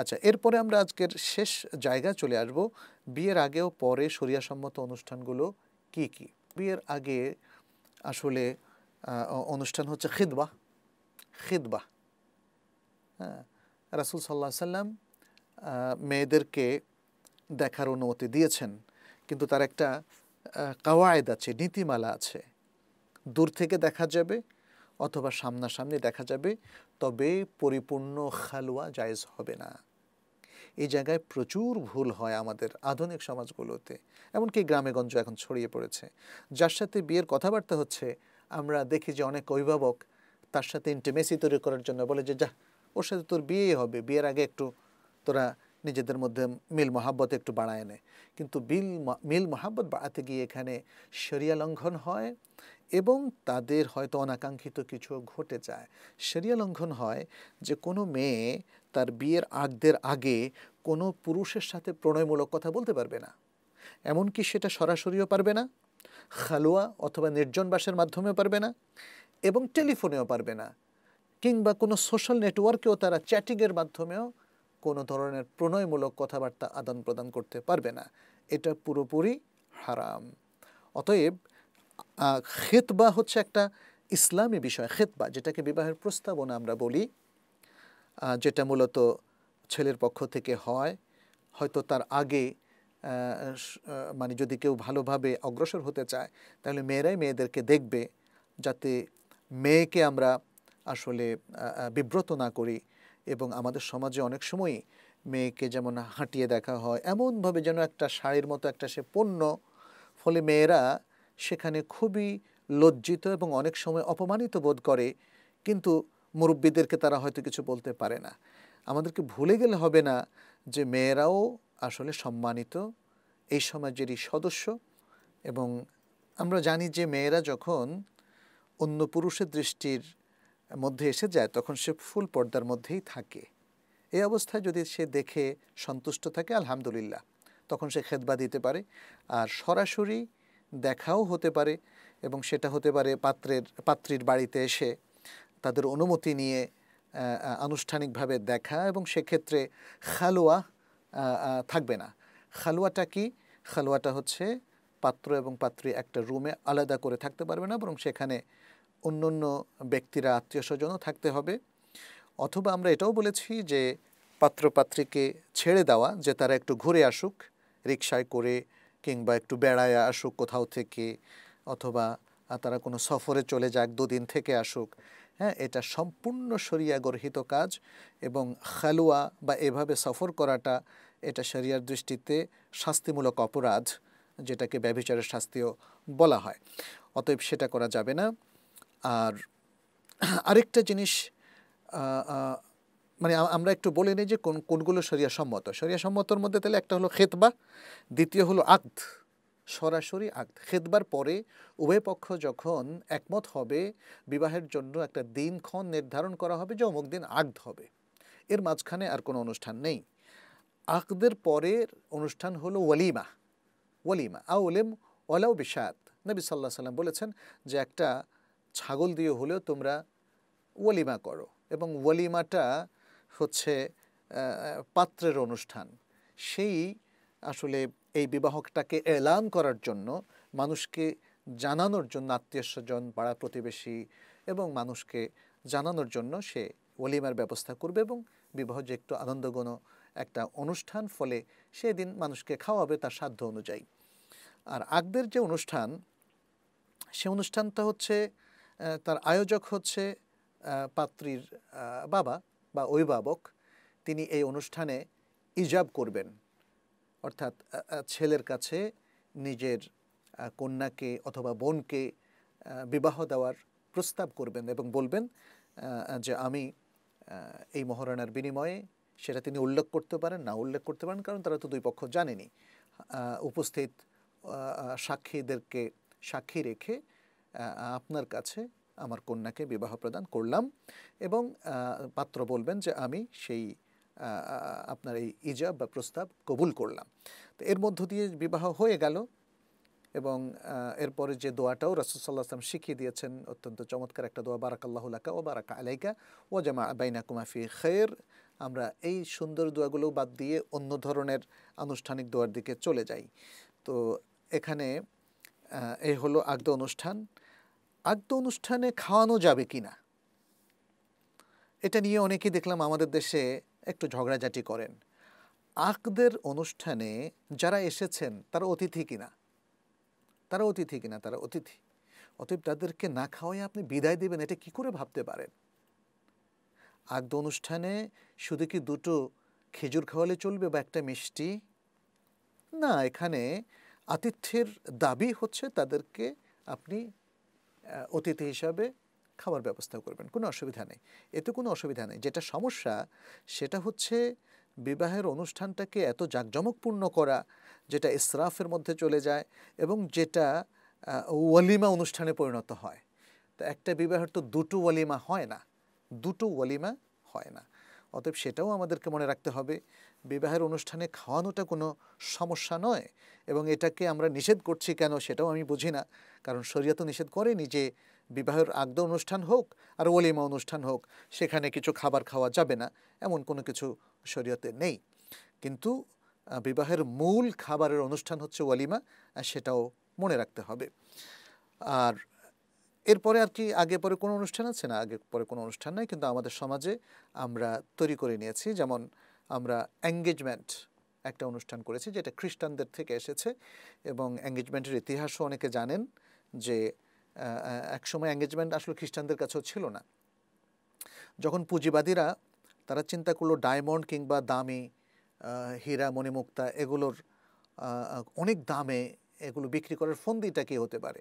আচ্ছা এরপরে আমরা আজকের শেষ জায়গায় চলে আসব বিয়ের আগে ও পরে সম্মত অনুষ্ঠানগুলো কি কি বিয়ের আগে আসলে অনুষ্ঠান হচ্ছে খিদবা খিদবা হ্যাঁ রাসুল সাল্লাহ সাল্লাম মেয়েদেরকে দেখার অনুমতি দিয়েছেন কিন্তু তার একটা কাওয়ায়দ আছে নীতিমালা আছে দূর থেকে দেখা যাবে অথবা সামনাসামনি দেখা যাবে তবে পরিপূর্ণ খালুয়া জায়েজ হবে না এই জায়গায় প্রচুর ভুল হয় আমাদের আধুনিক সমাজগুলোতে এমনকি গ্রামেগঞ্জ এখন ছড়িয়ে পড়েছে যার সাথে বিয়ের কথাবার্তা হচ্ছে আমরা দেখি যে অনেক অভিভাবক তার সাথে ইন্টিমেসি তৈরি করার জন্য বলে যে যা ওর সাথে তোর বিয়েই হবে বিয়ের আগে একটু তোরা নিজেদের মধ্যে মিল মহাব্বত একটু বাড়ায় নেয় কিন্তু বিল মিল মহাব্বত বাড়াতে গিয়ে এখানে সেরিয়া লঙ্ঘন হয় এবং তাদের হয়তো অনাকাঙ্ক্ষিত কিছু ঘটে যায় সেরিয়া লঙ্ঘন হয় যে কোনো মেয়ে তার বিয়ের আগদের আগে কোনো পুরুষের সাথে প্রণয়মূলক কথা বলতে পারবে না এমনকি সেটা সরাসরিও পারবে না খালোয়া অথবা নির্জন বাসের মাধ্যমেও পারবে না এবং টেলিফোনেও পারবে না কিংবা কোনো সোশ্যাল নেটওয়ার্কেও তারা চ্যাটিংয়ের মাধ্যমেও কোনো ধরনের প্রণয়মূলক কথাবার্তা আদান প্রদান করতে পারবে না এটা পুরোপুরি হারাম অতএব খেতবা হচ্ছে একটা ইসলামী বিষয় খেতবা যেটাকে বিবাহের প্রস্তাবনা আমরা বলি যেটা মূলত ছেলের পক্ষ থেকে হয় হয়তো তার আগে মানে যদি কেউ ভালোভাবে অগ্রসর হতে চায় তাহলে মেয়েরাই মেয়েদেরকে দেখবে যাতে মেয়েকে আমরা আসলে বিব্রত না করি এবং আমাদের সমাজে অনেক সময়ই মেয়েকে যেমন হাঁটিয়ে দেখা হয় এমনভাবে যেন একটা শাড়ির মতো একটা সে পণ্য ফলে মেয়েরা সেখানে খুবই লজ্জিত এবং অনেক সময় অপমানিত বোধ করে কিন্তু মুরব্বীদেরকে তারা হয়তো কিছু বলতে পারে না আমাদেরকে ভুলে গেলে হবে না যে মেয়েরাও আসলে সম্মানিত এই সমাজেরই সদস্য এবং আমরা জানি যে মেয়েরা যখন অন্য পুরুষের দৃষ্টির মধ্যে এসে যায় তখন সে ফুল পর্দার মধ্যেই থাকে এই অবস্থায় যদি সে দেখে সন্তুষ্ট থাকে আলহামদুলিল্লাহ তখন সে খেদবা দিতে পারে আর সরাসরি দেখাও হতে পারে এবং সেটা হতে পারে পাত্রের পাত্রীর বাড়িতে এসে তাদের অনুমতি নিয়ে আনুষ্ঠানিকভাবে দেখা এবং সেক্ষেত্রে খালোয়া থাকবে না খালোয়াটা কি খালোয়াটা হচ্ছে পাত্র এবং পাত্রী একটা রুমে আলাদা করে থাকতে পারবে না বরং সেখানে অন্য অন্য ব্যক্তিরা আত্মীয় স্বজনও থাকতে হবে অথবা আমরা এটাও বলেছি যে পাত্র পাত্রীকে ছেড়ে দেওয়া যে তারা একটু ঘুরে আসুক রিক্সায় করে কিংবা একটু বেড়ায় আসুক কোথাও থেকে অথবা তারা কোনো সফরে চলে যাক দুদিন থেকে আসুক হ্যাঁ এটা সম্পূর্ণ শরিয়া গর্হিত কাজ এবং খালুয়া বা এভাবে সফর করাটা এটা শরিয়ার দৃষ্টিতে শাস্তিমূলক অপরাধ যেটাকে ব্যবচারের শাস্তিও বলা হয় অতএব সেটা করা যাবে না আর আরেকটা জিনিস মানে আমরা একটু বলে নিই যে কোন কোনগুলো শরিয়া সম্মত শরিয়া সম্মতর মধ্যে তাহলে একটা হলো খেতবা দ্বিতীয় হলো আক্ত সরাসরি আক্ত খেদবার পরে উভয় পক্ষ যখন একমত হবে বিবাহের জন্য একটা দিনক্ষণ নির্ধারণ করা হবে যে অমুক দিন আগ হবে এর মাঝখানে আর কোনো অনুষ্ঠান নেই আকদের পরের অনুষ্ঠান হলো ওয়ালিমা ওয়ালিমা ওলেম ওলাও বিষাদ নবী সাল্লাহ সাল্লাম বলেছেন যে একটা ছাগল দিয়ে হলেও তোমরা ওয়ালিমা করো এবং ওয়ালিমাটা হচ্ছে পাত্রের অনুষ্ঠান সেই আসলে এই বিবাহটাকে এলান করার জন্য মানুষকে জানানোর জন্য আত্মীয় স্বজন পাড়া প্রতিবেশী এবং মানুষকে জানানোর জন্য সে অলিমার ব্যবস্থা করবে এবং বিবাহ যে একটু আনন্দগণ একটা অনুষ্ঠান ফলে সেদিন মানুষকে খাওয়াবে তার সাধ্য অনুযায়ী আর আগদের যে অনুষ্ঠান সে অনুষ্ঠানটা হচ্ছে তার আয়োজক হচ্ছে পাত্রীর বাবা বা অভিভাবক তিনি এই অনুষ্ঠানে ইজাব করবেন অর্থাৎ ছেলের কাছে নিজের কন্যাকে অথবা বোনকে বিবাহ দেওয়ার প্রস্তাব করবেন এবং বলবেন যে আমি এই মহারণার বিনিময়ে সেটা তিনি উল্লেখ করতে পারেন না উল্লেখ করতে পারেন কারণ তারা তো দুই পক্ষ জানেনি উপস্থিত সাক্ষীদেরকে সাক্ষী রেখে আপনার কাছে আমার কন্যাকে বিবাহ প্রদান করলাম এবং পাত্র বলবেন যে আমি সেই আপনার এই ইজাব বা প্রস্তাব কবুল করলাম তো এর মধ্য দিয়ে বিবাহ হয়ে গেল এবং এরপরে যে দোয়াটাও রাসুলসাল্লাহ আসলাম শিখিয়ে দিয়েছেন অত্যন্ত চমৎকার একটা দোয়া বারাকাল্লাহুলাকা ও বারাকা আলাইকা ও জামা আবাইনা কুমাফি খের আমরা এই সুন্দর দোয়াগুলো বাদ দিয়ে অন্য ধরনের আনুষ্ঠানিক দোয়ার দিকে চলে যাই তো এখানে এই হলো আগদ অনুষ্ঠান আগদ অনুষ্ঠানে খাওয়ানো যাবে কি না এটা নিয়ে অনেকেই দেখলাম আমাদের দেশে একটু ঝগড়াঝাটি করেন আকদের অনুষ্ঠানে যারা এসেছেন তারা অতিথি কিনা তারা অতিথি কিনা তারা অতিথি অতএব তাদেরকে না খাওয়াই আপনি বিদায় দেবেন এটা কি করে ভাবতে পারেন আগদ অনুষ্ঠানে শুধু কি দুটো খেজুর খাওয়ালে চলবে বা একটা মিষ্টি না এখানে আতিথ্যের দাবি হচ্ছে তাদেরকে আপনি অতিথি হিসাবে খাওয়ার ব্যবস্থা করবেন কোনো অসুবিধা নেই এতে কোনো অসুবিধা নেই যেটা সমস্যা সেটা হচ্ছে বিবাহের অনুষ্ঠানটাকে এত জাঁকজমকপূর্ণ করা যেটা ইসরাফের মধ্যে চলে যায় এবং যেটা ওয়ালিমা অনুষ্ঠানে পরিণত হয় তো একটা বিবাহের তো দুটো ওয়ালিমা হয় না দুটো ওয়ালিমা হয় না অতএব সেটাও আমাদেরকে মনে রাখতে হবে বিবাহের অনুষ্ঠানে খাওয়ানোটা কোনো সমস্যা নয় এবং এটাকে আমরা নিষেধ করছি কেন সেটাও আমি বুঝি না কারণ শরীয়ত নিষেধ করেনি যে বিবাহের আগদ অনুষ্ঠান হোক আর ওলিমা অনুষ্ঠান হোক সেখানে কিছু খাবার খাওয়া যাবে না এমন কোনো কিছু শরীয়তে নেই কিন্তু বিবাহের মূল খাবারের অনুষ্ঠান হচ্ছে ওয়ালিমা সেটাও মনে রাখতে হবে আর এরপরে আর কি আগে পরে কোনো অনুষ্ঠান আছে না আগে পরে কোনো অনুষ্ঠান নাই কিন্তু আমাদের সমাজে আমরা তৈরি করে নিয়েছি যেমন আমরা এঙ্গেজমেন্ট একটা অনুষ্ঠান করেছি যেটা খ্রিস্টানদের থেকে এসেছে এবং এঙ্গেজমেন্টের ইতিহাসও অনেকে জানেন যে একসময় এঙ্গেজমেন্ট আসলে খ্রিস্টানদের কাছেও ছিল না যখন পুঁজিবাদীরা তারা চিন্তা করলো ডায়মন্ড কিংবা দামি হীরা মণিমুক্তা এগুলোর অনেক দামে এগুলো বিক্রি করার ফন্দিটা কী হতে পারে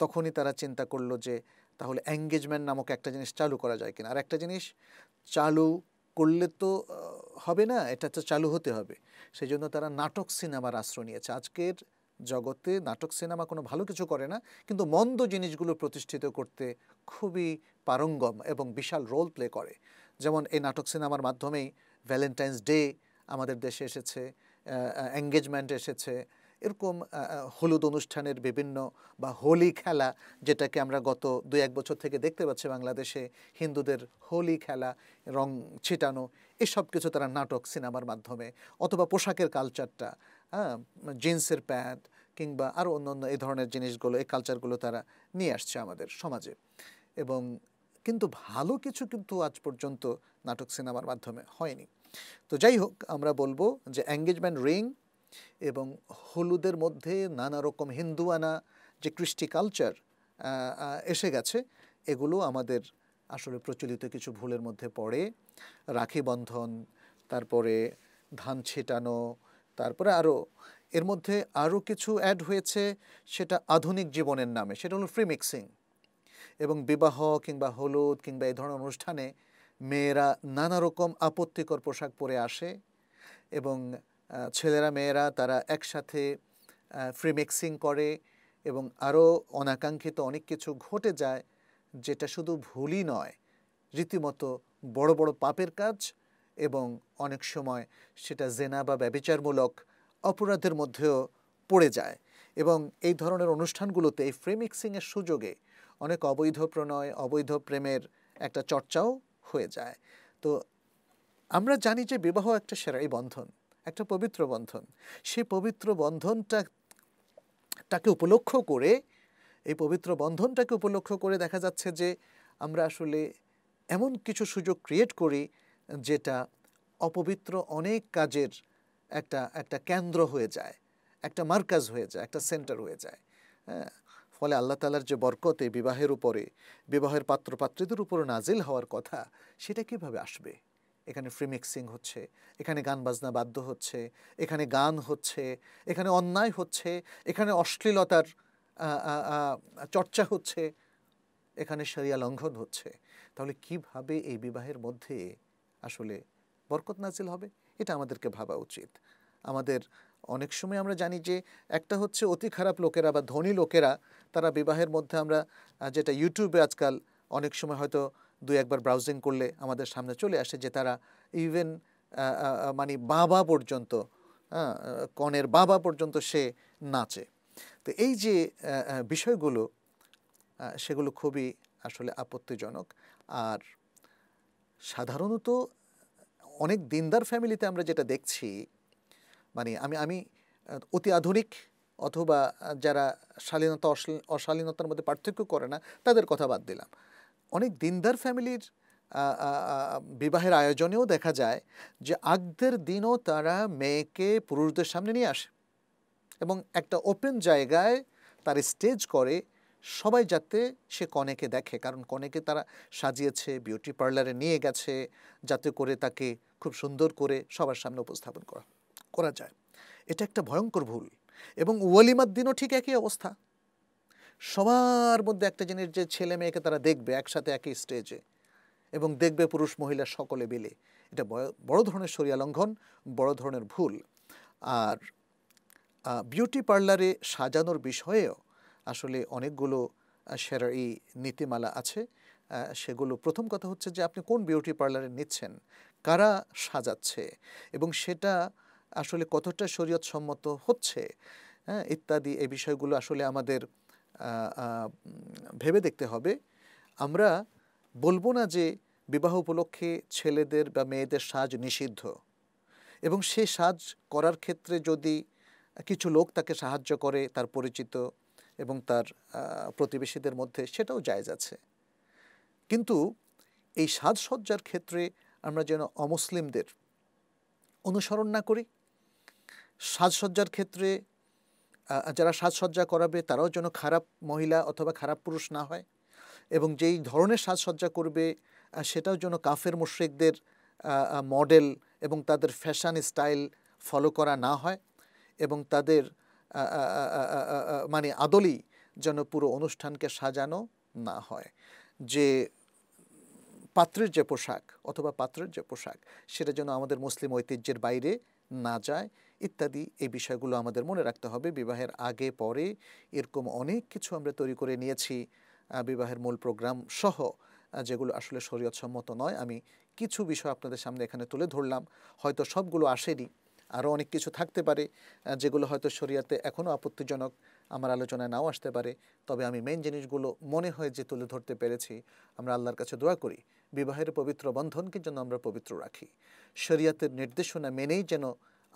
তখনই তারা চিন্তা করলো যে তাহলে এঙ্গেজমেন্ট নামক একটা জিনিস চালু করা যায় কিনা আর একটা জিনিস চালু করলে তো হবে না এটা তো চালু হতে হবে সেই জন্য তারা নাটক সিনেমার আশ্রয় নিয়েছে আজকের জগতে নাটক সিনেমা কোনো ভালো কিছু করে না কিন্তু মন্দ জিনিসগুলো প্রতিষ্ঠিত করতে খুবই পারঙ্গম এবং বিশাল রোল প্লে করে যেমন এই নাটক সিনেমার মাধ্যমেই ভ্যালেন্টাইন্স ডে আমাদের দেশে এসেছে এঙ্গেজমেন্ট এসেছে এরকম হলুদ অনুষ্ঠানের বিভিন্ন বা হোলি খেলা যেটাকে আমরা গত দুই এক বছর থেকে দেখতে পাচ্ছি বাংলাদেশে হিন্দুদের হোলি খেলা রং ছিটানো এসব কিছু তারা নাটক সিনেমার মাধ্যমে অথবা পোশাকের কালচারটা হ্যাঁ জিন্সের প্যান্ট কিংবা আরও অন্যান্য এই ধরনের জিনিসগুলো এই কালচারগুলো তারা নিয়ে আসছে আমাদের সমাজে এবং কিন্তু ভালো কিছু কিন্তু আজ পর্যন্ত নাটক সিনেমার মাধ্যমে হয়নি তো যাই হোক আমরা বলবো যে এঙ্গেজমেন্ট রিং এবং হলুদের মধ্যে নানা রকম হিন্দুয়ানা যে কৃষ্টি কালচার এসে গেছে এগুলো আমাদের আসলে প্রচলিত কিছু ভুলের মধ্যে পড়ে রাখি বন্ধন তারপরে ধান ছেটানো তারপরে আরও এর মধ্যে আরও কিছু অ্যাড হয়েছে সেটা আধুনিক জীবনের নামে সেটা হলো ফ্রি মিক্সিং এবং বিবাহ কিংবা হলুদ কিংবা এই ধরনের অনুষ্ঠানে মেয়েরা নানা রকম আপত্তিকর পোশাক পরে আসে এবং ছেলেরা মেয়েরা তারা একসাথে ফ্রি মিক্সিং করে এবং আরও অনাকাঙ্ক্ষিত অনেক কিছু ঘটে যায় যেটা শুধু ভুলই নয় রীতিমতো বড় বড় পাপের কাজ এবং অনেক সময় সেটা জেনা বা ব্যবিচারমূলক অপরাধের মধ্যেও পড়ে যায় এবং এই ধরনের অনুষ্ঠানগুলোতে এই ফ্রেমিক্সিংয়ের সুযোগে অনেক অবৈধ প্রণয় অবৈধ প্রেমের একটা চর্চাও হয়ে যায় তো আমরা জানি যে বিবাহ একটা সেরাই বন্ধন একটা পবিত্র বন্ধন সেই পবিত্র বন্ধনটা তাকে উপলক্ষ করে এই পবিত্র বন্ধনটাকে উপলক্ষ করে দেখা যাচ্ছে যে আমরা আসলে এমন কিছু সুযোগ ক্রিয়েট করি যেটা অপবিত্র অনেক কাজের একটা একটা কেন্দ্র হয়ে যায় একটা মার্কাজ হয়ে যায় একটা সেন্টার হয়ে যায় হ্যাঁ ফলে আল্লাহ তালার যে বরকতে বিবাহের উপরে বিবাহের পাত্র পাত্রীদের উপরে নাজিল হওয়ার কথা সেটা কিভাবে আসবে এখানে ফ্রিমিক্সিং হচ্ছে এখানে গান বাজনা বাধ্য হচ্ছে এখানে গান হচ্ছে এখানে অন্যায় হচ্ছে এখানে অশ্লীলতার চর্চা হচ্ছে এখানে সারিয়া লঙ্ঘন হচ্ছে তাহলে কিভাবে এই বিবাহের মধ্যে আসলে বরকত নাজিল হবে এটা আমাদেরকে ভাবা উচিত আমাদের অনেক সময় আমরা জানি যে একটা হচ্ছে অতি খারাপ লোকেরা বা ধনী লোকেরা তারা বিবাহের মধ্যে আমরা যেটা ইউটিউবে আজকাল অনেক সময় হয়তো দুই একবার ব্রাউজিং করলে আমাদের সামনে চলে আসে যে তারা ইভেন মানে বাবা পর্যন্ত হ্যাঁ, কনের বাবা পর্যন্ত সে নাচে তো এই যে বিষয়গুলো সেগুলো খুবই আসলে আপত্তিজনক আর সাধারণত অনেক দিনদার ফ্যামিলিতে আমরা যেটা দেখছি মানে আমি আমি অতি আধুনিক অথবা যারা শালীনতা অশালীনতার মধ্যে পার্থক্য করে না তাদের কথা বাদ দিলাম অনেক দিনদার ফ্যামিলির বিবাহের আয়োজনেও দেখা যায় যে আগদের দিনও তারা মেয়েকে পুরুষদের সামনে নিয়ে আসে এবং একটা ওপেন জায়গায় তার স্টেজ করে সবাই যাতে সে কনেকে দেখে কারণ কনেকে তারা সাজিয়েছে বিউটি পার্লারে নিয়ে গেছে যাতে করে তাকে খুব সুন্দর করে সবার সামনে উপস্থাপন করা করা যায় এটা একটা ভয়ঙ্কর ভুল এবং ওয়ালিমার দিনও ঠিক একই অবস্থা সবার মধ্যে একটা জিনিস যে ছেলে মেয়েকে তারা দেখবে একসাথে একই স্টেজে এবং দেখবে পুরুষ মহিলা সকলে বেলে এটা বড় ধরনের সরিয়া লঙ্ঘন বড় ধরনের ভুল আর বিউটি পার্লারে সাজানোর বিষয়েও আসলে অনেকগুলো সেরাই নীতিমালা আছে সেগুলো প্রথম কথা হচ্ছে যে আপনি কোন বিউটি পার্লারে নিচ্ছেন কারা সাজাচ্ছে এবং সেটা আসলে কতটা শরীয়ত সম্মত হচ্ছে হ্যাঁ ইত্যাদি এই বিষয়গুলো আসলে আমাদের ভেবে দেখতে হবে আমরা বলবো না যে বিবাহ উপলক্ষে ছেলেদের বা মেয়েদের সাজ নিষিদ্ধ এবং সে সাজ করার ক্ষেত্রে যদি কিছু লোক তাকে সাহায্য করে তার পরিচিত এবং তার প্রতিবেশীদের মধ্যে সেটাও জায়জ আছে কিন্তু এই সাজসজ্জার ক্ষেত্রে আমরা যেন অমুসলিমদের অনুসরণ না করি সাজসজ্জার ক্ষেত্রে যারা সাজসজ্জা করাবে তারাও যেন খারাপ মহিলা অথবা খারাপ পুরুষ না হয় এবং যেই ধরনের সাজসজ্জা করবে সেটাও যেন কাফের মুশ্রিকদের মডেল এবং তাদের ফ্যাশন স্টাইল ফলো করা না হয় এবং তাদের মানে আদলেই যেন পুরো অনুষ্ঠানকে সাজানো না হয় যে পাত্রের যে পোশাক অথবা পাত্রের যে পোশাক সেটা যেন আমাদের মুসলিম ঐতিহ্যের বাইরে না যায় ইত্যাদি এই বিষয়গুলো আমাদের মনে রাখতে হবে বিবাহের আগে পরে এরকম অনেক কিছু আমরা তৈরি করে নিয়েছি বিবাহের মূল প্রোগ্রাম সহ যেগুলো আসলে শরীয়তসম্মত নয় আমি কিছু বিষয় আপনাদের সামনে এখানে তুলে ধরলাম হয়তো সবগুলো আসেনি আরও অনেক কিছু থাকতে পারে যেগুলো হয়তো শরিয়াতে এখনও আপত্তিজনক আমার আলোচনায় নাও আসতে পারে তবে আমি মেন জিনিসগুলো মনে হয় যে তুলে ধরতে পেরেছি আমরা আল্লাহর কাছে দোয়া করি বিবাহের পবিত্র বন্ধনকে যেন আমরা পবিত্র রাখি শরিয়াতের নির্দেশনা মেনেই যেন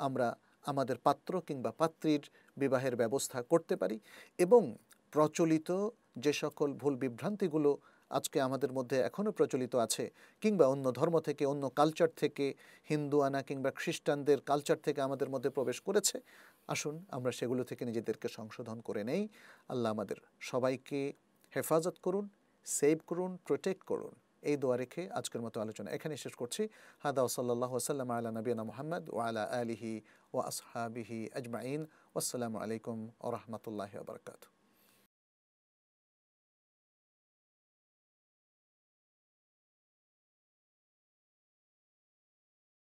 আমরা আমাদের পাত্র কিংবা পাত্রীর বিবাহের ব্যবস্থা করতে পারি এবং প্রচলিত যে সকল ভুল বিভ্রান্তিগুলো আজকে আমাদের মধ্যে এখনও প্রচলিত আছে কিংবা অন্য ধর্ম থেকে অন্য কালচার থেকে হিন্দু আনা কিংবা খ্রিস্টানদের কালচার থেকে আমাদের মধ্যে প্রবেশ করেছে আসুন আমরা সেগুলো থেকে নিজেদেরকে সংশোধন করে নেই আল্লাহ আমাদের সবাইকে হেফাজত করুন সেভ করুন প্রোটেক্ট করুন এই দোয়া রেখে আজকের মতো আলোচনা এখানে শেষ করছি হাদা সাল্লাহ সাল্লাম আল্লাহ নবীনা মোহাম্মদ ও আলা আলিহি ও আসহাবিহি আজমাইন আসসালামু আলাইকুম ও রহমতুল্লাহ বারকাতু